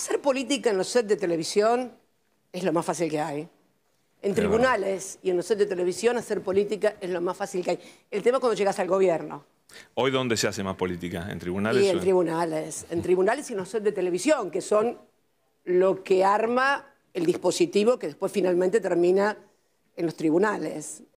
Hacer política en los sets de televisión es lo más fácil que hay. En tribunales y en los sets de televisión hacer política es lo más fácil que hay. El tema es cuando llegas al gobierno. ¿Hoy dónde se hace más política? ¿En tribunales? en, en... tribunales. En tribunales y en los sets de televisión, que son lo que arma el dispositivo que después finalmente termina en los tribunales.